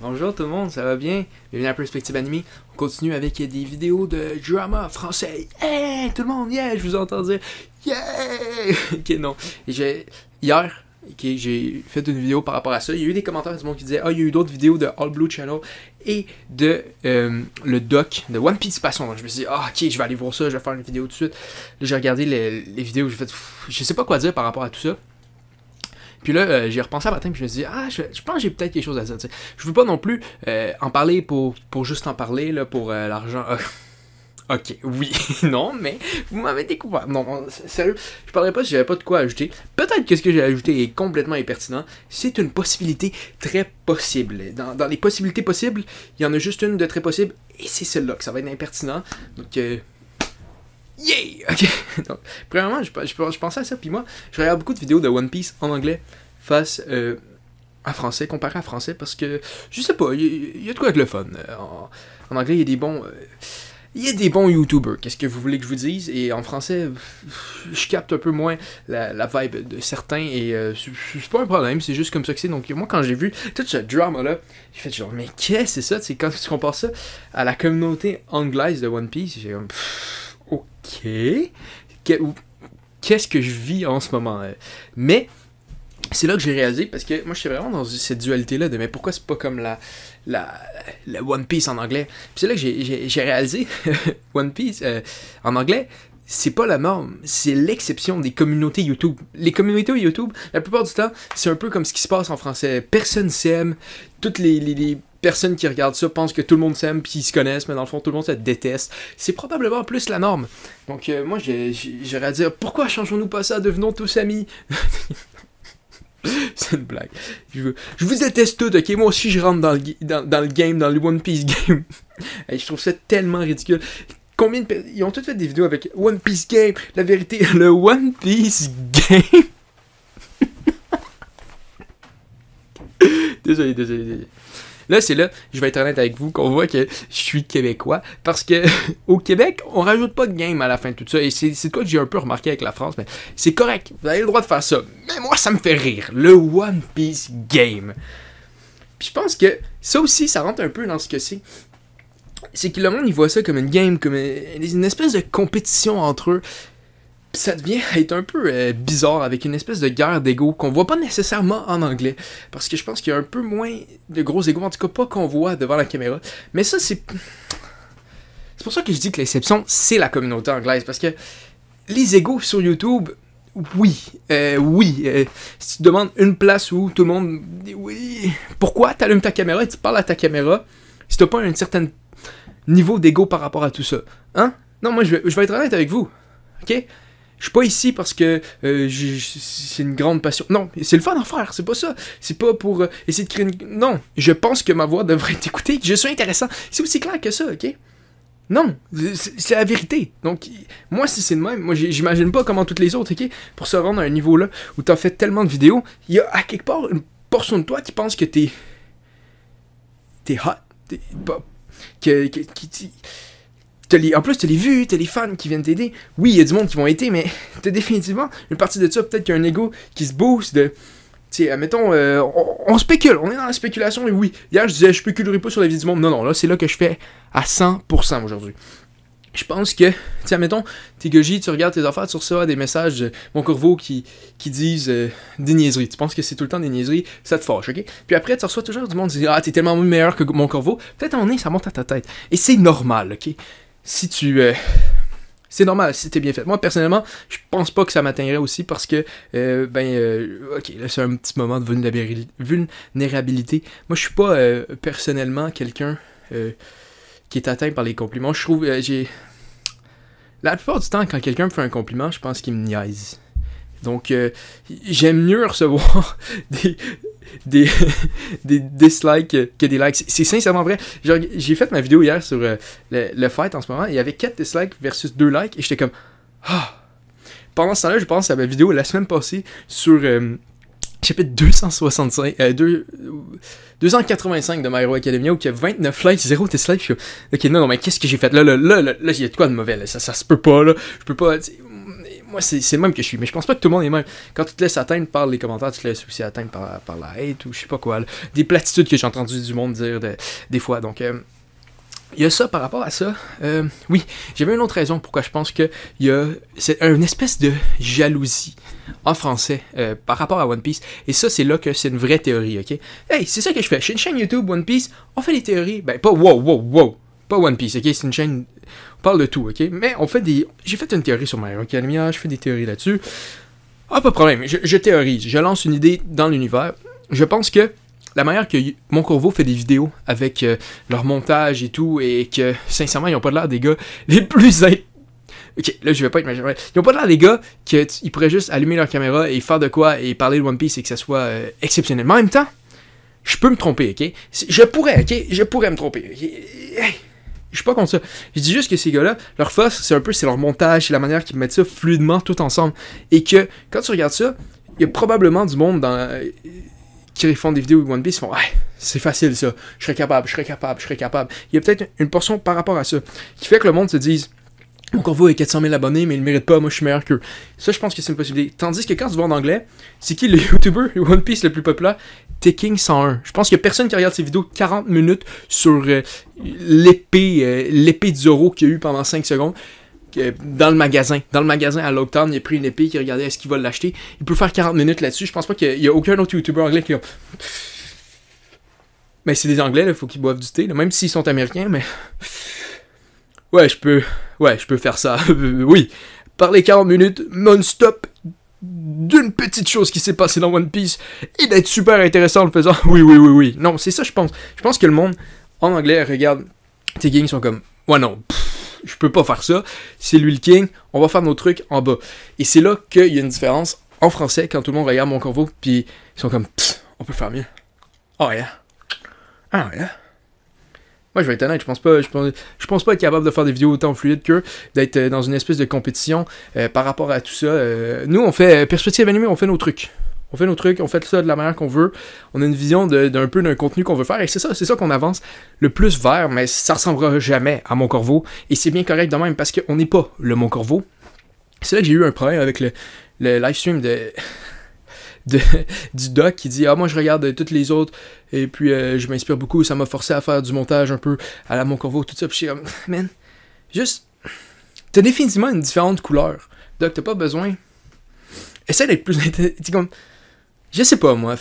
Bonjour tout le monde, ça va bien? Bienvenue à Perspective Anime. On continue avec des vidéos de drama français. Hey, tout le monde, yeah, je vous entends dire yeah! ok, non. hier, j'ai fait une vidéo par rapport à ça. Il y a eu des commentaires qui disaient Ah, oh, il y a eu d'autres vidéos de All Blue Channel et de euh, le doc de One Piece Passion. Donc, je me suis dit ah, ok, je vais aller voir ça, je vais faire une vidéo tout de suite. j'ai regardé les, les vidéos, j'ai fait Je sais pas quoi dire par rapport à tout ça. Puis là, euh, j'ai repensé à matin, puis je me suis dit, ah, je, pense que j'ai peut-être quelque chose à dire. Je veux pas non plus euh, en parler pour, pour juste en parler, là, pour euh, l'argent. Ah, ok, oui, non, mais vous m'avez découvert. Non, sérieux, je parlerai pas si j'avais pas de quoi ajouter. Peut-être que ce que j'ai ajouté est complètement impertinent. C'est une possibilité très possible. Dans, dans les possibilités possibles, il y en a juste une de très possible, et c'est celle-là que ça va être impertinent. Donc. Yay! Ok. Donc, premièrement, je, je, pensais à ça, puis moi, je regarde beaucoup de vidéos de One Piece en anglais face euh, à français, comparé à français, parce que, je sais pas, il y, a de quoi être le fun. Euh, en, anglais, il y a des bons. Euh, il y a des bons YouTubers, qu'est-ce que vous voulez que je vous dise? Et en français, je capte un peu moins la, vibe de certains et c'est pas un problème, c'est juste comme ça que c'est. Donc, moi, quand j'ai vu tout ce drama-là, j'ai fait genre, mais qu'est-ce que c'est ça? sais, quand tu compares ça à la communauté anglaise de One Piece, j'ai comme qu'est-ce que je vis en ce moment Mais c'est là que j'ai réalisé, parce que moi je suis vraiment dans cette dualité-là de mais pourquoi c'est pas comme la, la, One Piece en anglais Puis c'est là que j'ai réalisé One Piece euh, en anglais. C'est pas la norme, c'est l'exception des communautés YouTube. Les communautés YouTube, la plupart du temps, c'est un peu comme ce qui se passe en français. Personne s'aime, toutes les, les personne qui regarde ça pense que tout le monde s'aime puis ils se connaissent, mais dans le fond, tout le monde se déteste. C'est probablement plus la norme. Donc, euh, moi, j'aurais à dire pourquoi changeons-nous pas ça Devenons tous amis C'est une blague. Je vous, je vous déteste tout, ok? Moi aussi, je rentre dans le, dans, le game, dans le One Piece game. je trouve ça tellement ridicule. Combien Ils ont toutes fait des vidéos avec One Piece game. La vérité, le One Piece game. désolé, désolé, désolé. Là, c'est là, je vais être honnête avec vous, qu'on voit que je suis québécois. Parce que au Québec, on rajoute pas de game à la fin de tout ça. Et c'est quoi que j'ai un peu remarqué avec la France, mais c'est correct. Vous avez le droit de faire ça. Mais moi, ça me fait rire. Le One Piece Game. Puis je pense que ça aussi, ça rentre un peu dans ce que c'est. C'est que le monde, il voit ça comme une game, comme une espèce de compétition entre eux ça devient être un peu euh, bizarre avec une espèce de guerre d'ego qu'on voit pas nécessairement en anglais parce que je pense qu'il y a un peu moins de gros égos en tout cas pas qu'on voit devant la caméra mais ça c'est c'est pour ça que je dis que l'exception c'est la communauté anglaise parce que les égos sur YouTube oui, euh, oui. Euh, si tu demandes une place où tout le monde oui, pourquoi t'allumes ta caméra et tu parles à ta caméra si t'as pas un certain niveau d'ego par rapport à tout ça? Hein? Non, moi je vais, je vais être honnête avec vous. OK? Je suis pas ici parce que euh, c'est une grande passion. Non, c'est le fun à faire, c'est pas ça. C'est pas pour euh, essayer de créer une... Non, je pense que ma voix devrait être écoutée, que je suis intéressant. C'est aussi clair que ça, ok? Non, c'est la vérité. Donc, moi, si c'est le même, moi, j'imagine pas comment toutes les autres, ok? Pour se rendre à un niveau là où t'as fait tellement de vidéos, il y a à quelque part une portion de toi qui pense que t'es. T'es hot. T'es. Bah, que, que, que en plus, t'as les vues, t'as les fans qui viennent t'aider. Oui, il y a du monde qui vont aider, mais t'as définitivement une partie de ça. Peut-être qu'il y a un ego qui se booste de. sais, admettons, euh, on, spécule, on est dans la spéculation, et oui, hier je disais, je spéculerai pas sur la vie du monde. Non, non, là, c'est là que je fais à 100% aujourd'hui je pense que, tu admettons, t'es goji, tu regardes tes affaires, tu reçois des messages, de euh, mon Corvo qui, qui disent euh, des niaiseries. Tu penses que c'est tout le temps des niaiseries, ça te fâche, ok? Puis après, tu reçois toujours du monde qui dit Ah, t'es tellement meilleur que mon Corvo. Peut-être en est, ça monte à ta tête. Et c'est normal, ok? si tu. Euh, c'est normal si t'es bien fait. Moi, personnellement, je pense pas que ça m'atteindrait aussi parce que, euh, ben, euh, ok, là, c'est un petit moment de vulnérabilité. Moi, je suis pas personnellement quelqu'un qui est atteint par les compliments. Je trouve. j'ai. La plupart du temps, quand quelqu'un me fait un compliment, je pense qu'il me niaise. Donc, j'aime mieux recevoir des, des, dislikes que des likes. C'est sincèrement vrai. J'ai fait ma vidéo hier sur euh, le, fight en ce moment, il y avait 4 dislikes versus 2 likes, et j'étais comme... Ah! Pendant ce temps-là, je pense à ma vidéo la semaine passée sur... Euh, chapitre 265, 2, 285 de My Hero Academia où il y a 29 likes, 0 dislikes. Ok, non, mais qu'est-ce que j'ai fait là? Là, là, il y a de quoi de mauvais? ça, ça se peut pas, là. Je peux pas moi, c'est le même que je suis. Mais je pense pas que tout le monde est même. Quand tu te laisses atteindre par les commentaires, tu te laisses aussi atteindre par, par la hate ou je sais pas quoi. Des platitudes que j'ai entendu du monde dire des fois. Donc, euh, il y a ça par rapport à ça. Euh, oui, j'avais une autre raison pourquoi je pense que y a c'est une espèce de jalousie en français euh, par rapport à One Piece. Et ça, c'est là que c'est une vraie théorie, ok? Hey, c'est ça que je fais. Chez une chaîne YouTube One Piece, on fait des théories. Ben, pas wow, wow, wow. Pas One Piece, ok? C'est une chaîne on parle de tout, ok? Mais on fait des. J'ai fait une théorie sur Mario, Hero je fais des théories là-dessus. Ah, pas de problème, je, théorise, je lance une idée dans l'univers. Je pense que la manière que Mon Corvo fait des vidéos avec euh, leur montage et tout, et que sincèrement, ils n'ont pas l'air des gars les plus. Ok, là je vais pas imaginer... Ils ont pas l'air des gars qu'ils pourraient juste allumer leur caméra et faire de quoi et parler de One Piece et que ça soit euh, exceptionnel. Mais en même temps, je peux me tromper, ok? Je pourrais, ok? Je pourrais me tromper. Je suis pas contre ça. Je dis juste que ces gars-là, leur force, c'est un peu c'est leur montage, c'est la manière qu'ils mettent ça fluidement tout ensemble. Et que quand tu regardes ça, il y a probablement du monde dans, qui font des vidéos de One Piece, font ouais, ah, c'est facile ça, je serais capable, je serais capable, je serais capable. Il y a peut-être une portion par rapport à ça qui fait que le monde se dise mon corvo est 400 000 abonnés, mais il mérite pas, moi je suis meilleur qu'eux. Ça, je pense que c'est une possibilité. Tandis que quand tu vois en anglais, c'est qui le YouTuber, One Piece le plus populaire Taking 101. Je pense que personne qui regarde ces vidéos 40 minutes sur euh, l'épée, euh, l'épée du Zoro qu'il y a eu pendant 5 secondes dans le magasin. Dans le magasin à Logtown, il a pris une épée, qui regardait est-ce qu'il va l'acheter. Il peut faire 40 minutes là-dessus. Je pense pas qu'il y a, aucun autre YouTuber anglais qui a... Mais c'est des Anglais, il faut qu'ils boivent du thé, même s'ils sont américains, mais... Ouais, je peux... Ouais, je peux faire ça. oui. Parler 40 minutes non-stop d'une petite chose qui s'est passée dans One Piece et d'être super intéressant en le faisant. Oui, oui, oui, oui. Non, c'est ça, je pense. Je pense que le monde en anglais regarde tes kings sont comme Ouais, non, je peux pas faire ça. C'est lui le king. On va faire nos trucs en bas. Et c'est là qu'il y a une différence en français quand tout le monde regarde mon corvo. Puis ils sont comme On peut faire mieux. Oh yeah. Oh yeah. Moi, je vais être honnête, je pense pas, je pense, pas être capable de faire des vidéos autant fluides que d'être euh, dans une espèce de compétition euh, par rapport à tout ça. Euh, nous, on fait perspective animée, on fait nos trucs. On fait nos trucs, on fait ça de la manière qu'on veut. On a une vision d'un peu d'un contenu qu'on veut faire. Et c'est ça, c'est ça qu'on avance le plus vers, mais ça ressemblera jamais à Mon Corvo. Et c'est bien correct de même parce qu'on n'est pas le Mon Corvo. C'est là que j'ai eu un problème avec le, le live stream de du doc qui dit Ah, moi je regarde toutes les autres et puis euh, je m'inspire beaucoup. Ça m'a forcé à faire du montage un peu à la Mon Corvo, tout ça. Puis je suis comme, man, juste, t'as définitivement une différente couleur. Doc, t'as pas besoin. Essaie d'être plus. comme, je sais pas moi,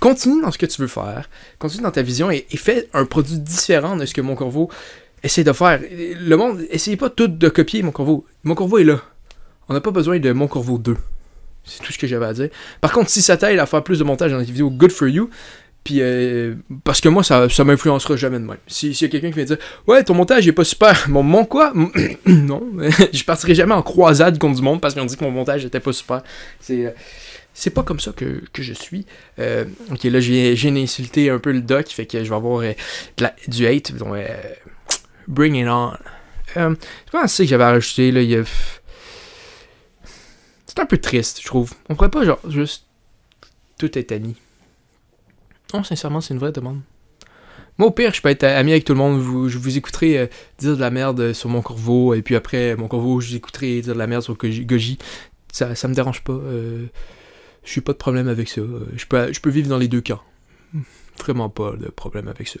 continue dans ce que tu veux faire, continue dans ta vision et, fais un produit différent de ce que Mon Corvo essaie de faire. Le monde, essayez pas tout de copier Mon Mon Corvo est là. On n'a pas besoin de Mon Corvo 2. C'est tout ce que j'avais à dire. Par contre, si ça taille à faire plus de montage dans les vidéos, good for you. Puis, euh, parce que moi, ça, ça m'influencera jamais de moi. S'il si y a quelqu'un qui me dire Ouais, ton montage est pas super. Mon, mon quoi Non, je partirai jamais en croisade contre du monde parce qu'on dit que mon montage n'était pas super. C'est. Euh, c'est pas comme ça que, que je suis. Euh, ok, là, j'ai insulté un peu le doc, fait que je vais avoir la, du hate. Donc, bring it on. je pense que j'avais rajouté, là, il y a c'est un peu triste, je trouve. On pourrait pas, genre, juste. Tout être amis. Non, sincèrement, c'est une vraie demande. Moi, au pire, je peux être ami avec tout le monde. Vous, je vous écouterai euh, dire de la merde euh, sur mon corvo, et puis après, euh, mon corvo, je vous écouterai dire de la merde sur Goji. Ça, ça me dérange pas. je suis pas de problème avec ça. Je peux, je peux vivre dans les deux cas. Vraiment pas de problème avec ça.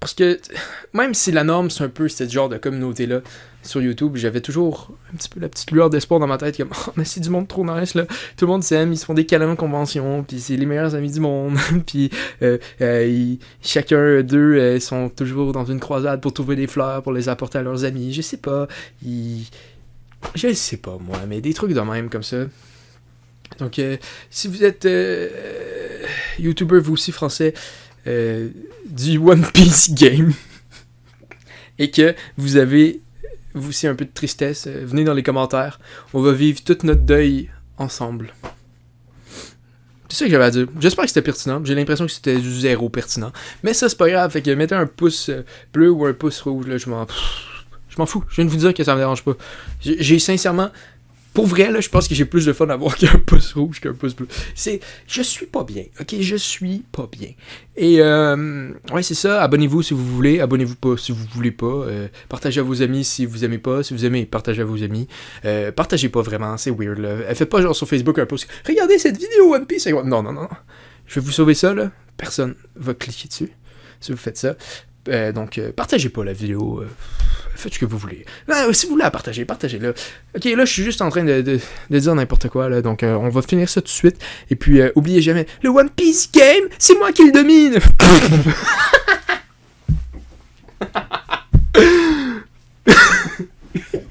Parce que même si la norme, c'est un peu ce genre de communauté-là sur YouTube, j'avais toujours un petit peu la petite lueur d'espoir dans ma tête, comme oh, mais c'est du monde trop nice là, tout le monde s'aime, ils se font des câlins en convention, puis c'est les meilleurs amis du monde, puis euh, euh, chacun d'eux euh, sont toujours dans une croisade pour trouver des fleurs pour les apporter à leurs amis, je sais pas, je sais pas moi, mais des trucs de même comme ça. Donc si vous êtes YouTuber vous aussi français, euh, du One Piece game et que vous avez vous aussi un peu de tristesse, euh, venez dans les commentaires. On va vivre toute notre deuil ensemble. C'est ça que j'avais à dire. J'espère que c'était pertinent. J'ai l'impression que c'était zéro pertinent. Mais ça, c'est pas grave. Fait que mettez un pouce euh, bleu ou un pouce rouge, là, je m'en. Je m'en fous. Je viens de vous dire que ça me dérange pas. J'ai sincèrement pour vrai, là, je pense que j'ai plus de fun à avoir qu'un pouce rouge qu'un pouce bleu. C'est, je suis pas bien, ok? Je suis pas bien. Et, euh, ouais, c'est ça. Abonnez-vous si vous voulez, abonnez-vous pas si vous voulez pas. Euh, partagez à vos amis si vous aimez pas. Si vous aimez, partagez à vos amis. Euh, partagez pas vraiment, c'est weird, là. Faites pas genre sur Facebook un pouce... Regardez cette vidéo One Piece! Non, non, non, non. Je vais vous sauver ça, là. Personne va cliquer dessus si vous faites ça. Euh, donc, partagez pas la vidéo faites ce que vous voulez. Là, euh, si vous voulez la partager, partagez-le. Ok, là, je suis juste en train de, dire n'importe quoi, là, donc euh, on va finir ça tout de suite. Et puis, euh, oubliez jamais, le One Piece Game, c'est moi qui le domine!